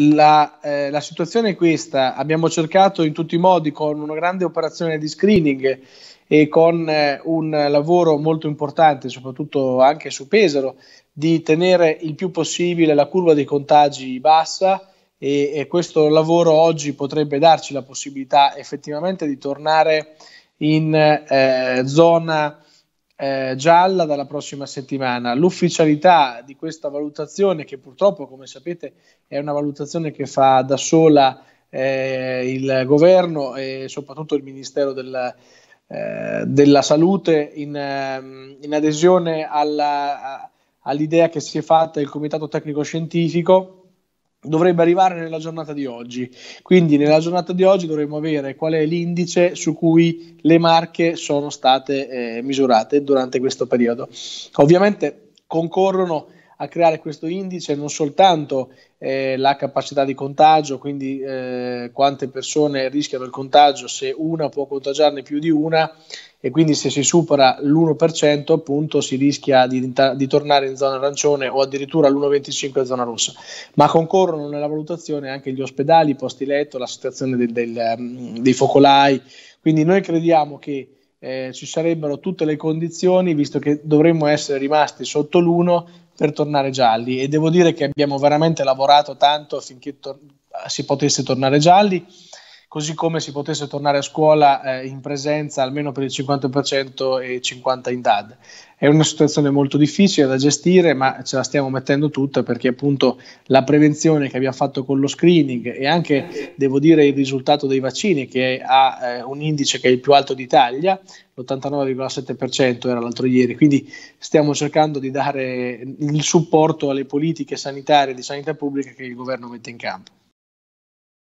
La, eh, la, situazione è questa, abbiamo cercato in tutti i modi con una grande operazione di screening e con eh, un lavoro molto importante, soprattutto anche su Pesaro, di tenere il più possibile la curva dei contagi bassa e, e questo lavoro oggi potrebbe darci la possibilità effettivamente di tornare in eh, zona eh, gialla dalla prossima settimana. L'ufficialità di questa valutazione, che purtroppo, come sapete, è una valutazione che fa da sola eh, il governo e soprattutto il Ministero del, eh, della Salute, in, ehm, in adesione alla, all'idea che si è fatta il Comitato Tecnico Scientifico dovrebbe arrivare nella giornata di oggi. Quindi nella giornata di oggi dovremmo avere qual è l'indice su cui le marche sono state eh, misurate durante questo periodo. Ovviamente concorrono a creare questo indice non soltanto eh, la capacità di contagio, quindi eh, quante persone rischiano il contagio se una può contagiarne più di una e quindi se si supera l'1% appunto si rischia di, di tornare in zona arancione o addirittura l'1,25 in zona rossa, ma concorrono nella valutazione anche gli ospedali, i posti letto, la situazione del, del, ehm, dei focolai, quindi noi crediamo che eh, ci sarebbero tutte le condizioni, visto che dovremmo essere rimasti sotto l'1 per tornare gialli e devo dire che abbiamo veramente lavorato tanto affinché tor- si potesse tornare gialli così come si potesse tornare a scuola eh, in presenza almeno per il 50% e 50% in DAD. È una situazione molto difficile da gestire, ma ce la stiamo mettendo tutta perché appunto la prevenzione che abbiamo fatto con lo screening e anche, devo dire, il risultato dei vaccini che ha eh, un indice che è il più alto d'Italia, l'89,7% era l'altro ieri, quindi stiamo cercando di dare il supporto alle politiche sanitarie di sanità pubblica che il governo mette in campo.